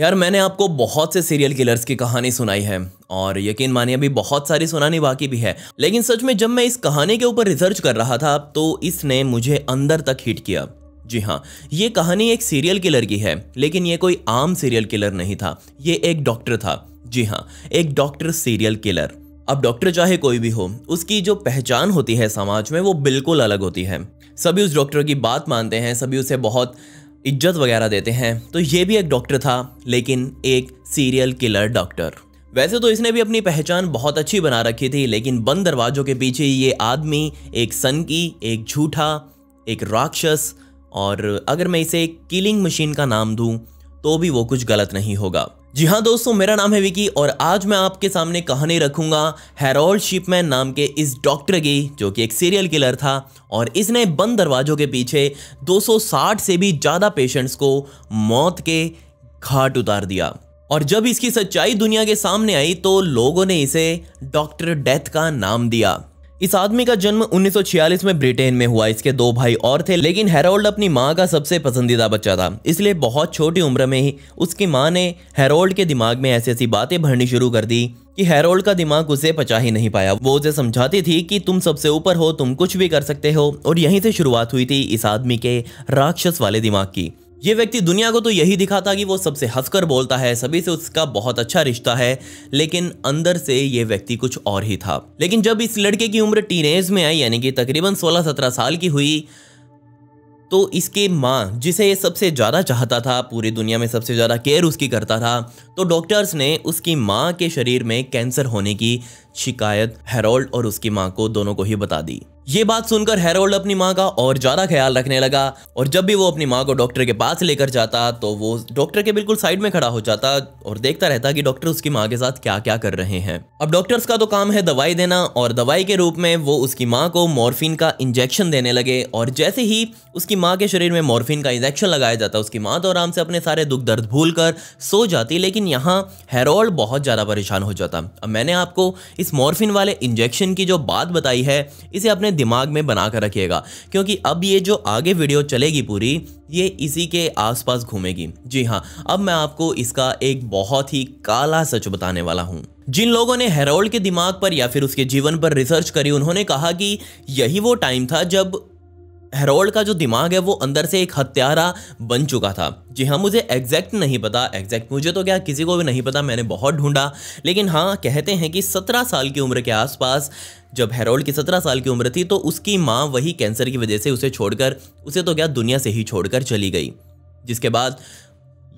यार मैंने आपको बहुत से सीरियल किलर्स की कहानी सुनाई है और यकीन मानिए अभी बहुत सारी सुनानी बाकी भी है लेकिन सच में जब मैं इस कहानी के ऊपर रिसर्च कर रहा था तो इसने मुझे अंदर तक हिट किया जी हाँ ये कहानी एक सीरियल किलर की है लेकिन ये कोई आम सीरियल किलर नहीं था ये एक डॉक्टर था जी हाँ एक डॉक्टर सीरियल किलर अब डॉक्टर चाहे कोई भी हो उसकी जो पहचान होती है समाज में वो बिल्कुल अलग होती है सभी उस डॉक्टर की बात मानते हैं सभी उसे बहुत इज्जत वगैरह देते हैं तो ये भी एक डॉक्टर था लेकिन एक सीरियल किलर डॉक्टर वैसे तो इसने भी अपनी पहचान बहुत अच्छी बना रखी थी लेकिन बंद दरवाजों के पीछे ये आदमी एक सन की एक झूठा एक राक्षस और अगर मैं इसे किलिंग मशीन का नाम दूँ तो भी वो कुछ गलत नहीं होगा जी हाँ दोस्तों मेरा नाम है विकी और आज मैं आपके सामने कहानी रखूंगा हेरोल्ड शिपमैन नाम के इस डॉक्टर की जो कि एक सीरियल किलर था और इसने बंद दरवाजों के पीछे 260 से भी ज़्यादा पेशेंट्स को मौत के घाट उतार दिया और जब इसकी सच्चाई दुनिया के सामने आई तो लोगों ने इसे डॉक्टर डेथ का नाम दिया इस आदमी का जन्म 1946 में ब्रिटेन में हुआ इसके दो भाई और थे लेकिन हेरोल्ड अपनी माँ का सबसे पसंदीदा बच्चा था इसलिए बहुत छोटी उम्र में ही उसकी माँ ने हेरोल्ड के दिमाग में ऐसी ऐसी बातें भरनी शुरू कर दी कि हेरोल्ड का दिमाग उसे पचा ही नहीं पाया वो उसे समझाती थी कि तुम सबसे ऊपर हो तुम कुछ भी कर सकते हो और यहीं से शुरुआत हुई थी इस आदमी के राक्षस वाले दिमाग की ये व्यक्ति दुनिया को तो यही दिखाता कि वो सबसे हंसकर बोलता है सभी से उसका बहुत अच्छा रिश्ता है लेकिन अंदर से ये व्यक्ति कुछ और ही था लेकिन जब इस लड़के की उम्र टीनेज में आई यानी कि तकरीबन 16-17 साल की हुई तो इसके माँ जिसे ये सबसे ज़्यादा चाहता था पूरी दुनिया में सबसे ज़्यादा केयर उसकी करता था तो डॉक्टर्स ने उसकी माँ के शरीर में कैंसर होने की शिकायत हेरोल्ड और उसकी माँ को दोनों को ही बता दी ये बात सुनकर हेरोल्ड अपनी माँ का और ज़्यादा ख्याल रखने लगा और जब भी वो अपनी माँ को डॉक्टर के पास लेकर जाता तो वो डॉक्टर के बिल्कुल साइड में खड़ा हो जाता और देखता रहता कि डॉक्टर उसकी माँ के साथ क्या क्या कर रहे हैं अब डॉक्टर्स का तो काम है दवाई देना और दवाई के रूप में वो उसकी माँ को मॉर्फिन का इंजेक्शन देने लगे और जैसे ही उसकी माँ के शरीर में मॉर्फिन का इंजेक्शन लगाया जाता उसकी माँ तो आराम से अपने सारे दुख दर्द भूल कर सो जाती लेकिन यहाँ हेरोल्ड बहुत ज़्यादा परेशान हो जाता अब मैंने आपको इस मॉर्फिन वाले इंजेक्शन की जो बात बताई है इसे अपने दिमाग में बना कर रखिएगा क्योंकि अब ये जो आगे वीडियो चलेगी पूरी ये इसी के आसपास घूमेगी जी हाँ अब मैं आपको इसका एक बहुत ही काला सच बताने वाला हूँ जिन लोगों ने हेरोल्ड के दिमाग पर या फिर उसके जीवन पर रिसर्च करी उन्होंने कहा कि यही वो टाइम था जब हेरोल्ड का जो दिमाग है वो अंदर से एक हत्यारा बन चुका था जी हाँ मुझे एग्जैक्ट नहीं पता एग्जैक्ट मुझे तो क्या किसी को भी नहीं पता मैंने बहुत ढूंढा लेकिन हाँ कहते हैं कि सत्रह साल की उम्र के आसपास जब हेरोल्ड की सत्रह साल की उम्र थी तो उसकी माँ वही कैंसर की वजह से उसे छोड़कर उसे तो क्या दुनिया से ही छोड़कर चली गई जिसके बाद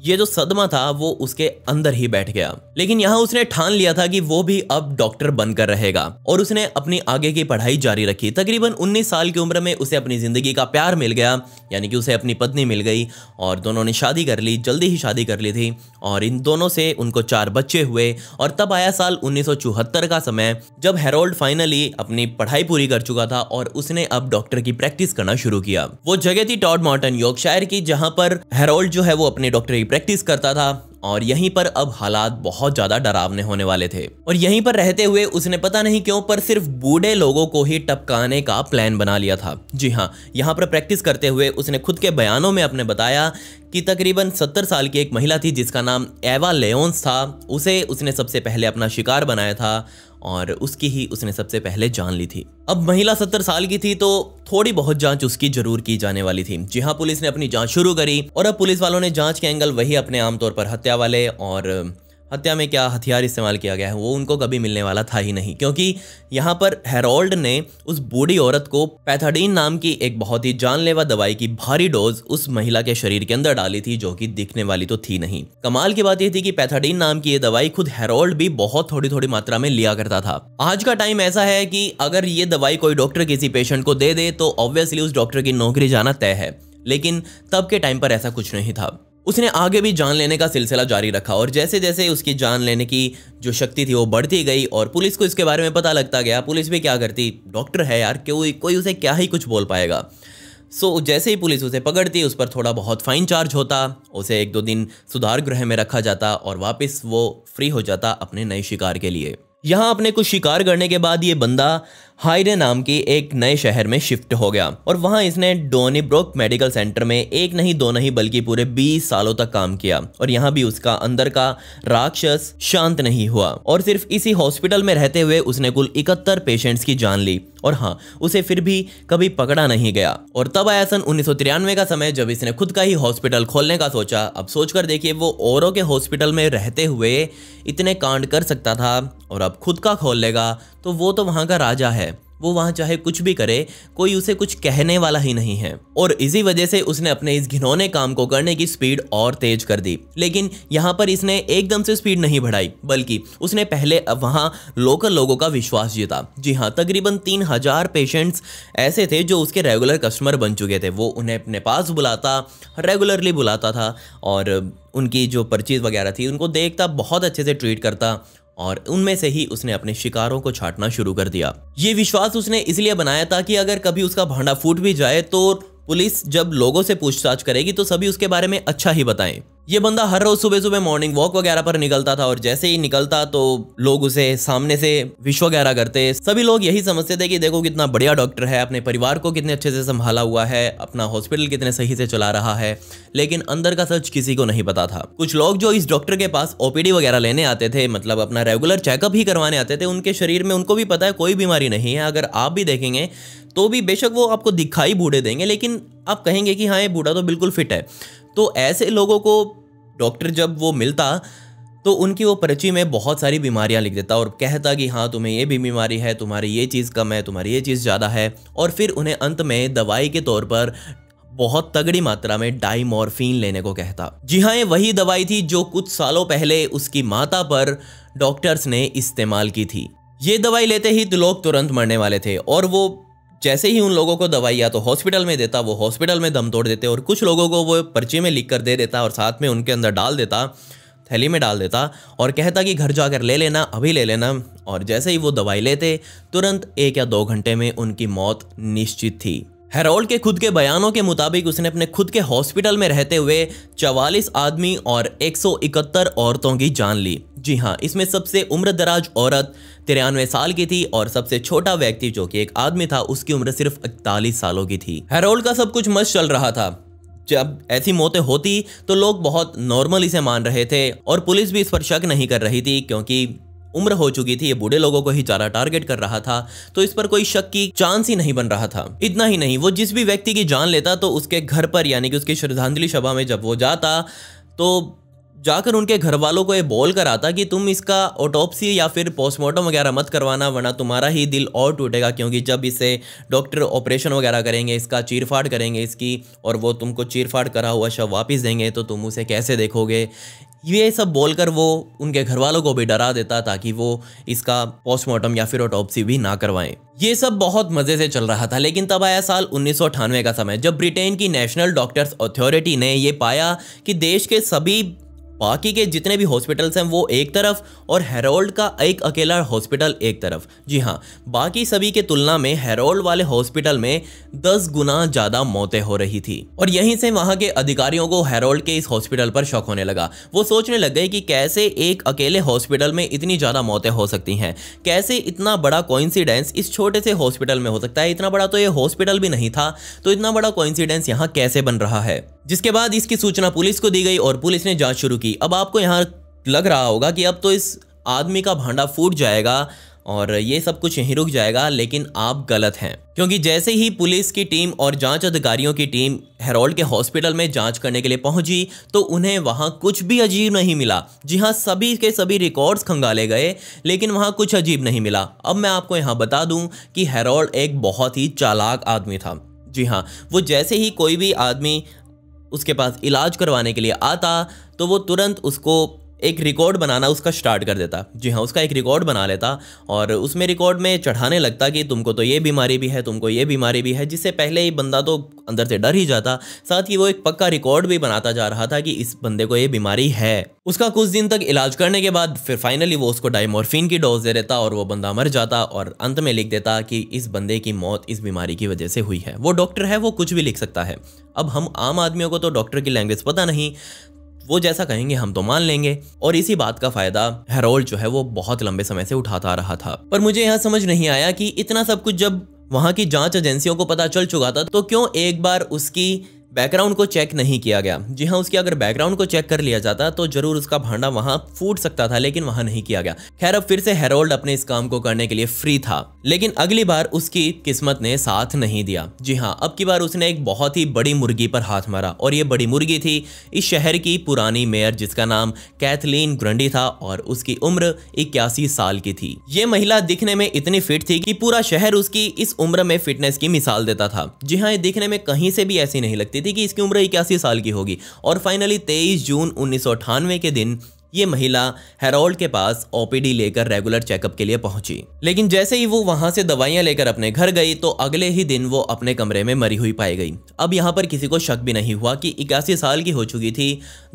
ये जो सदमा था वो उसके अंदर ही बैठ गया लेकिन यहाँ उसने ठान लिया था कि वो भी अब डॉक्टर बनकर रहेगा और उसने अपनी आगे की पढ़ाई जारी रखी तकरीबन 19 साल की उम्र में उसे अपनी ज़िंदगी का प्यार मिल गया यानी कि उसे अपनी पत्नी मिल गई और दोनों ने शादी कर ली जल्दी ही शादी कर ली थी और इन दोनों से उनको चार बच्चे हुए और तब आया साल उन्नीस का समय जब हेरोल्ड फाइनली अपनी पढ़ाई पूरी कर चुका था और उसने अब डॉक्टर की प्रैक्टिस करना शुरू किया वो जगह थी टॉड मॉर्टन यॉर्कशायर की जहाँ पर हेरोल्ड जो है वो अपने डॉक्टर की प्रैक्टिस करता था और यहीं पर अब हालात बहुत ज्यादा डरावने होने वाले थे और यहीं पर रहते हुए उसने पता नहीं क्यों पर सिर्फ बूढ़े लोगों को ही टपकाने का प्लान बना लिया था जी हाँ यहाँ पर प्रैक्टिस करते हुए उसने खुद के बयानों में अपने बताया कि तकरीबन सत्तर साल की एक महिला थी जिसका नाम एवा लेस था उसे उसने सबसे पहले अपना शिकार बनाया था और उसकी ही उसने सबसे पहले जान ली थी अब महिला सत्तर साल की थी तो थोड़ी बहुत जांच उसकी जरूर की जाने वाली थी जी हाँ पुलिस ने अपनी जांच शुरू करी और अब पुलिस वालों ने जांच के एंगल वही अपने आमतौर पर हत्या वाले और हत्या में क्या हथियार इस्तेमाल किया गया है वो उनको कभी मिलने वाला था ही नहीं क्योंकि यहाँ पर हेरोल्ड ने उस बूढ़ी औरत को पैथाडीन नाम की एक बहुत ही जानलेवा दवाई की भारी डोज उस महिला के शरीर के अंदर डाली थी जो कि दिखने वाली तो थी नहीं कमाल की बात यह थी कि पैथाडीन नाम की ये दवाई खुद हेरोल्ड भी बहुत थोड़ी थोड़ी मात्रा में लिया करता था आज का टाइम ऐसा है कि अगर ये दवाई कोई डॉक्टर किसी पेशेंट को दे दे तो ऑब्वियसली उस डॉक्टर की नौकरी जाना तय है लेकिन तब के टाइम पर ऐसा कुछ नहीं था उसने आगे भी जान लेने का सिलसिला जारी रखा और जैसे जैसे उसकी जान लेने की जो शक्ति थी वो बढ़ती गई और पुलिस को इसके बारे में पता लगता गया पुलिस भी क्या करती डॉक्टर है यार क्यों कोई उसे क्या ही कुछ बोल पाएगा सो so, जैसे ही पुलिस उसे पकड़ती उस पर थोड़ा बहुत फाइन चार्ज होता उसे एक दो दिन सुधार गृह में रखा जाता और वापस वो फ्री हो जाता अपने नए शिकार के लिए यहाँ अपने कुछ शिकार करने के बाद ये बंदा हाइडे नाम के एक नए शहर में शिफ्ट हो गया और वहां इसने डोनीब्रोक मेडिकल सेंटर में एक नहीं दो नहीं बल्कि पूरे 20 सालों तक काम किया और यहाँ भी उसका अंदर का राक्षस शांत नहीं हुआ और सिर्फ इसी हॉस्पिटल में रहते हुए उसने कुल इकहत्तर पेशेंट्स की जान ली और हाँ उसे फिर भी कभी पकड़ा नहीं गया और तब आया सन उन्नीस का समय जब इसने खुद का ही हॉस्पिटल खोलने का सोचा अब सोचकर देखिए वो औरों के हॉस्पिटल में रहते हुए इतने कांड कर सकता था और अब खुद का खोल लेगा तो वो तो वहां का राजा है वो वहाँ चाहे कुछ भी करे कोई उसे कुछ कहने वाला ही नहीं है और इसी वजह से उसने अपने इस घिनौने काम को करने की स्पीड और तेज कर दी लेकिन यहाँ पर इसने एकदम से स्पीड नहीं बढ़ाई बल्कि उसने पहले वहाँ लोकल लोगों का विश्वास जीता जी हाँ तकरीबन तीन हजार पेशेंट्स ऐसे थे जो उसके रेगुलर कस्टमर बन चुके थे वो उन्हें अपने पास बुलाता रेगुलरली बुलाता था और उनकी जो पर्चीज वगैरह थी उनको देखता बहुत अच्छे से ट्रीट करता और उनमें से ही उसने अपने शिकारों को छाटना शुरू कर दिया ये विश्वास उसने इसलिए बनाया था कि अगर कभी उसका भांडा फूट भी जाए तो पुलिस जब लोगों से पूछताछ करेगी तो सभी उसके बारे में अच्छा ही बताएं ये बंदा हर रोज सुबह सुबह मॉर्निंग वॉक वगैरह पर निकलता था और जैसे ही निकलता तो लोग उसे सामने से विश वगैरह करते सभी लोग यही समझते थे कि देखो कितना बढ़िया डॉक्टर है अपने परिवार को कितने अच्छे से संभाला हुआ है अपना हॉस्पिटल कितने सही से चला रहा है लेकिन अंदर का सच किसी को नहीं पता था कुछ लोग जो इस डॉक्टर के पास ओपीडी वगैरह लेने आते थे मतलब अपना रेगुलर चेकअप ही करवाने आते थे उनके शरीर में उनको भी पता है कोई बीमारी नहीं है अगर आप भी देखेंगे तो भी बेशक वो आपको दिखाई बूढ़े देंगे लेकिन आप कहेंगे कि हाँ ये बूढ़ा तो बिल्कुल फिट है तो ऐसे लोगों को डॉक्टर जब वो मिलता तो उनकी वो पर्ची में बहुत सारी बीमारियां लिख देता और कहता कि हाँ तुम्हें ये भी बीमारी है तुम्हारी ये चीज़ कम है तुम्हारी ये चीज़ ज़्यादा है और फिर उन्हें अंत में दवाई के तौर पर बहुत तगड़ी मात्रा में डाइमॉर्फिन लेने को कहता जी हाँ ये वही दवाई थी जो कुछ सालों पहले उसकी माता पर डॉक्टर्स ने इस्तेमाल की थी ये दवाई लेते ही तो लोग तुरंत मरने वाले थे और वो जैसे ही उन लोगों को दवाई या तो हॉस्पिटल में देता वो हॉस्पिटल में दम तोड़ देते और कुछ लोगों को वो पर्ची में लिख कर दे देता और साथ में उनके अंदर डाल देता थैली में डाल देता और कहता कि घर जाकर ले लेना अभी ले लेना और जैसे ही वो दवाई लेते तुरंत एक या दो घंटे में उनकी मौत निश्चित थी हेरोल्ड के खुद के बयानों के मुताबिक उसने अपने खुद के हॉस्पिटल में रहते हुए 44 आदमी और 171 औरतों की जान ली जी हाँ इसमें सबसे उम्र दराज औरत तिरानवे साल की थी और सबसे छोटा व्यक्ति जो कि एक आदमी था उसकी उम्र सिर्फ इकतालीस सालों की थी हेरोल्ड का सब कुछ मस्त चल रहा था जब ऐसी मौतें होती तो लोग बहुत नॉर्मल इसे मान रहे थे और पुलिस भी इस पर शक नहीं कर रही थी क्योंकि उम्र हो चुकी थी ये बूढ़े लोगों को ही ज़्यादा टारगेट कर रहा था तो इस पर कोई शक की चांस ही नहीं बन रहा था इतना ही नहीं वो जिस भी व्यक्ति की जान लेता तो उसके घर पर यानी कि उसकी श्रद्धांजलि सभा में जब वो जाता तो जाकर उनके घर वालों को ये बोल कर आता कि तुम इसका ऑटोपसी या फिर पोस्टमार्टम वगैरह मत करवाना वरना तुम्हारा ही दिल और टूटेगा क्योंकि जब इसे डॉक्टर ऑपरेशन वगैरह करेंगे इसका चीरफाड़ करेंगे इसकी और वो तुमको चीरफाड़ करा हुआ शव वापस देंगे तो तुम उसे कैसे देखोगे ये सब बोलकर वो उनके घर वालों को भी डरा देता ताकि वो इसका पोस्टमार्टम या फिर ऑटोपसी भी ना करवाएं ये सब बहुत मज़े से चल रहा था लेकिन तब आया साल उन्नीस का समय जब ब्रिटेन की नेशनल डॉक्टर्स अथॉरिटी ने ये पाया कि देश के सभी बाकी के जितने भी हॉस्पिटल्स हैं वो एक तरफ और हेरोल्ड का एक अकेला हॉस्पिटल एक तरफ जी हाँ बाकी सभी के तुलना में हेरोल्ड वाले हॉस्पिटल में दस गुना ज़्यादा मौतें हो रही थी और यहीं से वहाँ के अधिकारियों को हेरोल्ड के इस हॉस्पिटल पर शौक होने लगा वो सोचने लग गए कि कैसे एक अकेले हॉस्पिटल में इतनी ज़्यादा मौतें हो सकती हैं कैसे इतना बड़ा कोइंसिडेंस इस छोटे से हॉस्पिटल में हो सकता है इतना बड़ा तो ये हॉस्पिटल भी नहीं था तो इतना बड़ा कोइंसिडेंस यहाँ कैसे बन रहा है जिसके बाद इसकी सूचना पुलिस को दी गई और पुलिस ने जांच शुरू की चुकी अब आपको यहाँ लग रहा होगा कि अब तो इस आदमी का भांडा फूट जाएगा और ये सब कुछ यहीं रुक जाएगा लेकिन आप गलत हैं क्योंकि जैसे ही पुलिस की टीम और जांच अधिकारियों की टीम हेरोल्ड के हॉस्पिटल में जांच करने के लिए पहुंची तो उन्हें वहां कुछ भी अजीब नहीं मिला जी हाँ सभी के सभी रिकॉर्ड्स खंगाले गए लेकिन वहां कुछ अजीब नहीं मिला अब मैं आपको यहाँ बता दूँ कि हेरोल्ड एक बहुत ही चालाक आदमी था जी हाँ वो जैसे ही कोई भी आदमी उसके पास इलाज करवाने के लिए आता तो वो तुरंत उसको एक रिकॉर्ड बनाना उसका स्टार्ट कर देता जी हाँ उसका एक रिकॉर्ड बना लेता और उसमें रिकॉर्ड में चढ़ाने लगता कि तुमको तो ये बीमारी भी है तुमको ये बीमारी भी है जिससे पहले ही बंदा तो अंदर से डर ही जाता साथ ही वो एक पक्का रिकॉर्ड भी बनाता जा रहा था कि इस बंदे को ये बीमारी है उसका कुछ दिन तक इलाज करने के बाद फिर फाइनली वो उसको डायमोरफिन की डोज दे देता और वो बंदा मर जाता और अंत में लिख देता कि इस बंदे की मौत इस बीमारी की वजह से हुई है वो डॉक्टर है वो कुछ भी लिख सकता है अब हम आम आदमियों को तो डॉक्टर की लैंग्वेज पता नहीं वो जैसा कहेंगे हम तो मान लेंगे और इसी बात का फायदा हेरोल्ड जो है वो बहुत लंबे समय से उठाता रहा था पर मुझे यह समझ नहीं आया कि इतना सब कुछ जब वहाँ की जांच एजेंसियों को पता चल चुका था तो क्यों एक बार उसकी बैकग्राउंड को चेक नहीं किया गया जी हाँ उसकी अगर बैकग्राउंड को चेक कर लिया जाता तो जरूर उसका भांडा वहां फूट सकता था लेकिन वहां नहीं किया गया खैर अब फिर से हेरोल्ड अपने इस काम को करने के लिए फ्री था लेकिन अगली बार उसकी किस्मत ने साथ नहीं दिया जी हाँ अब की बार उसने एक बहुत ही बड़ी मुर्गी पर हाथ मारा और ये बड़ी मुर्गी थी इस शहर की पुरानी मेयर जिसका नाम कैथलीन ग्रंडी था और उसकी उम्र इक्यासी साल की थी ये महिला दिखने में इतनी फिट थी कि पूरा शहर उसकी इस उम्र में फिटनेस की मिसाल देता था जी हाँ ये दिखने में कहीं से भी ऐसी नहीं लगती थी कि इसकी उम्र इक्यासी साल की होगी और फाइनली तेईस जून उन्नीस के दिन ये महिला हेरोल्ड के पास ओपीडी लेकर रेगुलर चेकअप के लिए पहुंची लेकिन जैसे ही वो वहां से दवाइयां लेकर अपने घर गई तो अगले ही दिन वो अपने कमरे में मरी हुई पाई गई अब यहां पर किसी को शक भी नहीं हुआ कि इक्यासी साल की हो चुकी थी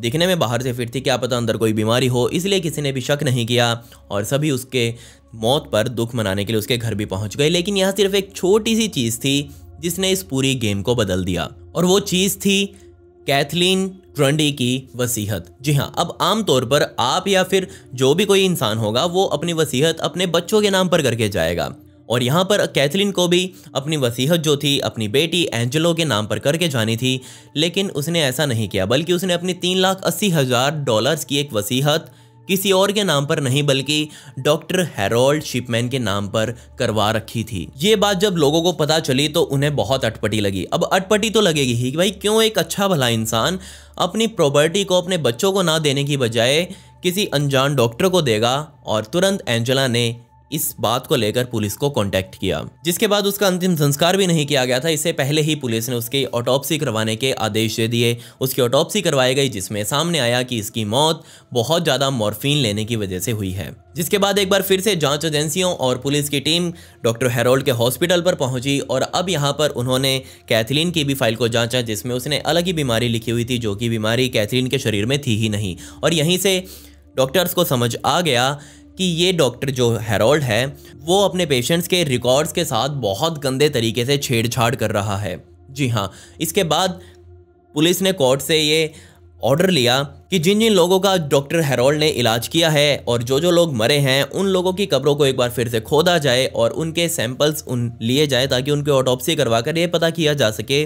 दिखने में बाहर से फिट थी क्या पता अंदर कोई बीमारी हो इसलिए किसी ने भी शक नहीं किया और सभी उसके मौत पर दुख मनाने के लिए उसके घर भी पहुँच गए लेकिन यहाँ सिर्फ एक छोटी सी चीज़ थी जिसने इस पूरी गेम को बदल दिया और वो चीज़ थी कैथलीन ट्रंडी की वसीहत जी हाँ अब आमतौर पर आप या फिर जो भी कोई इंसान होगा वो अपनी वसीहत अपने बच्चों के नाम पर करके जाएगा और यहाँ पर कैथलीन को भी अपनी वसीहत जो थी अपनी बेटी एंजेलो के नाम पर करके जानी थी लेकिन उसने ऐसा नहीं किया बल्कि उसने अपनी तीन लाख अस्सी हज़ार डॉलर्स की एक वसीहत किसी और के नाम पर नहीं बल्कि डॉक्टर हेरोल्ड शिपमैन के नाम पर करवा रखी थी ये बात जब लोगों को पता चली तो उन्हें बहुत अटपटी लगी अब अटपटी तो लगेगी ही भाई क्यों एक अच्छा भला इंसान अपनी प्रॉपर्टी को अपने बच्चों को ना देने की बजाय किसी अनजान डॉक्टर को देगा और तुरंत एंजेला ने इस बात को लेकर पुलिस को कॉन्टेक्ट किया जिसके बाद उसका अंतिम संस्कार भी नहीं किया गया था इससे पहले ही पुलिस ने उसकी ऑटोपसी करवाने के आदेश दे दिए उसकी ऑटोपसी करवाई गई जिसमें सामने आया कि इसकी मौत बहुत ज़्यादा मॉर्फिन लेने की वजह से हुई है जिसके बाद एक बार फिर से जांच एजेंसियों और पुलिस की टीम डॉक्टर हेरोल्ड के हॉस्पिटल पर पहुंची और अब यहाँ पर उन्होंने कैथलीन की भी फाइल को जांचा जिसमें उसने अलग ही बीमारी लिखी हुई थी जो कि बीमारी कैथलीन के शरीर में थी ही नहीं और यहीं से डॉक्टर्स को समझ आ गया कि ये डॉक्टर जो हेरोल्ड है वो अपने पेशेंट्स के रिकॉर्ड्स के साथ बहुत गंदे तरीके से छेड़छाड़ कर रहा है जी हाँ इसके बाद पुलिस ने कोर्ट से ये ऑर्डर लिया कि जिन जिन लोगों का डॉक्टर हेरोल्ड ने इलाज किया है और जो जो लोग मरे हैं उन लोगों की कब्रों को एक बार फिर से खोदा जाए और उनके सैंपल्स उन लिए जाए ताकि उनकी ऑटोपसी करवा कर ये पता किया जा सके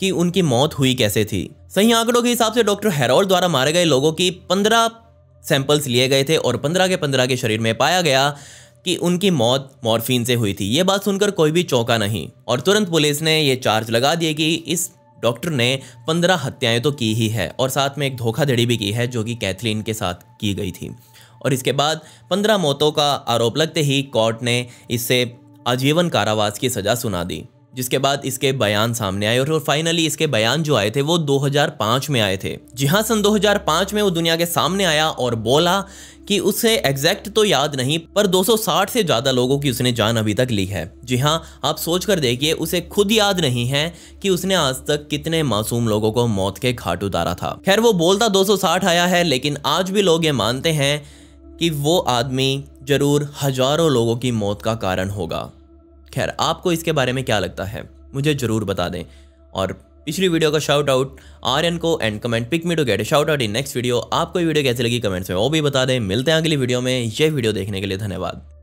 कि उनकी मौत हुई कैसे थी सही आंकड़ों के हिसाब से डॉक्टर हेरोल्ड द्वारा मारे गए लोगों की पंद्रह सैंपल्स लिए गए थे और पंद्रह के पंद्रह के शरीर में पाया गया कि उनकी मौत मॉर्फिन से हुई थी ये बात सुनकर कोई भी चौंका नहीं और तुरंत पुलिस ने ये चार्ज लगा दिए कि इस डॉक्टर ने पंद्रह हत्याएं तो की ही है और साथ में एक धोखाधड़ी भी की है जो कि कैथलीन के साथ की गई थी और इसके बाद पंद्रह मौतों का आरोप लगते ही कोर्ट ने इससे आजीवन कारावास की सज़ा सुना दी जिसके बाद इसके बयान सामने आए और फाइनली इसके बयान जो आए थे वो 2005 में आए थे जी हाँ सन 2005 में वो दुनिया के सामने आया और बोला कि उसे एग्जैक्ट तो याद नहीं पर 260 से ज़्यादा लोगों की उसने जान अभी तक ली है जी हाँ आप सोच कर देखिए उसे खुद याद नहीं है कि उसने आज तक कितने मासूम लोगों को मौत के घाट उतारा था खैर वो बोलता 260 आया है लेकिन आज भी लोग ये मानते हैं कि वो आदमी ज़रूर हजारों लोगों की मौत का कारण होगा खैर आपको इसके बारे में क्या लगता है मुझे ज़रूर बता दें और पिछली वीडियो का शाउट आउट आर एन को and comment pick me to get shout out in next video आपको ये वीडियो कैसी लगी कमेंट्स में वो भी बता दें मिलते हैं अगली वीडियो में ये वीडियो देखने के लिए धन्यवाद